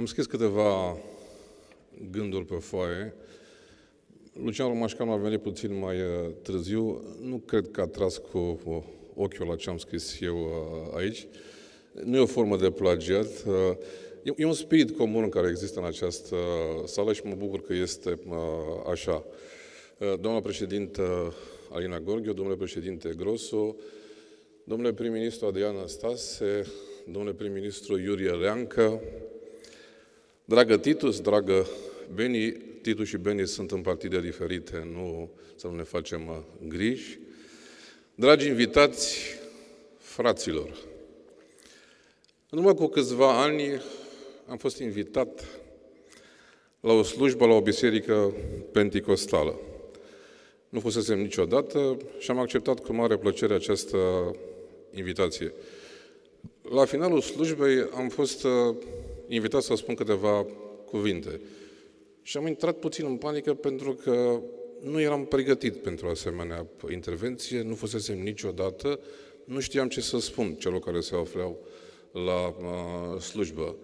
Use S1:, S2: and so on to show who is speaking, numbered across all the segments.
S1: Am scris câteva gânduri pe foaie. Lucian Romașcan a venit puțin mai uh, târziu. Nu cred că a tras cu ochiul la ce am scris eu uh, aici. Nu e o formă de plagiat. Uh, e un spirit comun care există în această sală și mă bucur că este așa. Doamna președintă Alina Gorghiu, domnule președinte Grosu, domnule prim-ministru Adrian Stase, domnule prim-ministru Iurie Leancă, Dragă Titus, dragă Beni, Titus și Beni sunt în partide diferite, nu să nu ne facem uh, griji. Dragi invitați, fraților, în urmă cu câțiva ani am fost invitat la o slujbă la o biserică penticostală. Nu fusesem niciodată și am acceptat cu mare plăcere această invitație. La finalul slujbei am fost uh, invitat să spun câteva cuvinte. Și am intrat puțin în panică pentru că nu eram pregătit pentru asemenea intervenție, nu fusesem niciodată, nu știam ce să spun celor care se aflau la uh, slujbă.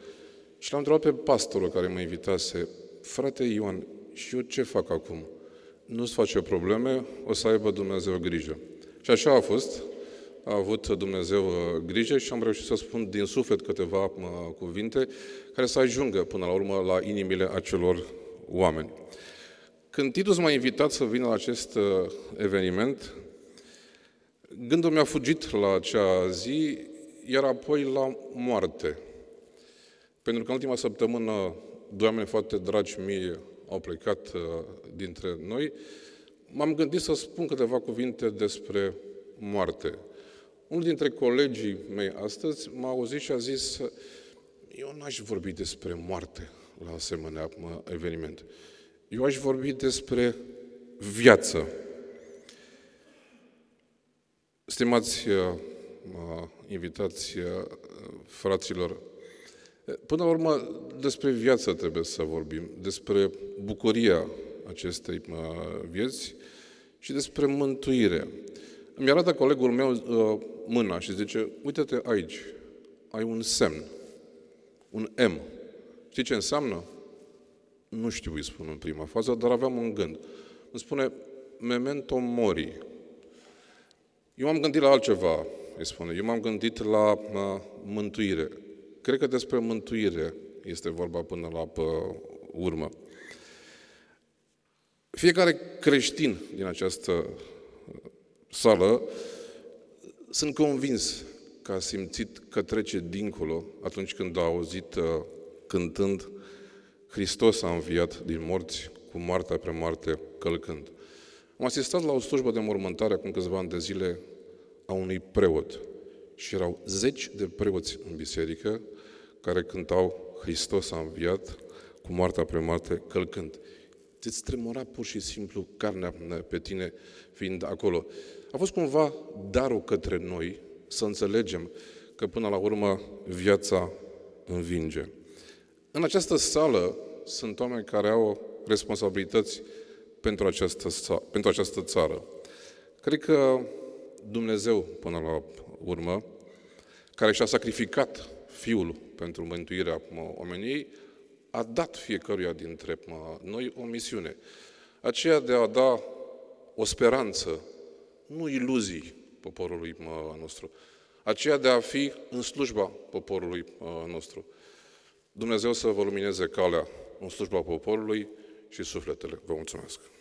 S1: Și l-am întrebat pe pastorul care mă invitase, frate Ioan, și eu ce fac acum? Nu-ți face probleme, o să aibă Dumnezeu grijă. Și așa a fost, a avut Dumnezeu uh, grijă și am reușit să spun din suflet câteva uh, cuvinte care să ajungă până la urmă la inimile acelor oameni. Când Titus m-a invitat să vină la acest uh, eveniment, gândul mi-a fugit la acea zi, iar apoi la moarte. Pentru că în ultima săptămână, doi oameni foarte dragi mie au plecat dintre noi, m-am gândit să spun câteva cuvinte despre moarte. Unul dintre colegii mei astăzi m-a auzit și a zis eu n-aș vorbi despre moarte la asemenea eveniment. Eu aș vorbi despre viață. Stimați uh, invitați uh, fraților, până la urmă despre viață trebuie să vorbim, despre bucuria acestei vieți și despre mântuire mi arată colegul meu uh, mâna și zice, uite-te aici, ai un semn, un M. Știi ce înseamnă? Nu știu, îi spun în prima fază, dar aveam un gând. Îmi spune, memento mori. Eu m-am gândit la altceva, îi spune. Eu m-am gândit la uh, mântuire. Cred că despre mântuire este vorba până la pă, uh, urmă. Fiecare creștin din această sală, sunt convins că a simțit că trece dincolo atunci când a auzit uh, cântând Hristos a înviat din morți cu marta pe marte călcând. Am asistat la o slujbă de mormântare acum câțiva ani de zile a unui preot și erau zeci de preoți în biserică care cântau Hristos a înviat cu marta pe marte călcând te stremura pur și simplu carnea eh, pe tine fiind acolo. A fost cumva darul către noi să înțelegem că până la urmă viața învinge. În această sală sunt oameni care au responsabilități pentru această, pentru această țară. Cred că Dumnezeu, până la urmă, care și-a sacrificat Fiul pentru mântuirea omeniei, a dat fiecăruia dintre noi o misiune. Aceea de a da o speranță, nu iluzii poporului nostru, aceea de a fi în slujba poporului nostru. Dumnezeu să vă lumineze calea în slujba poporului și sufletele. Vă mulțumesc!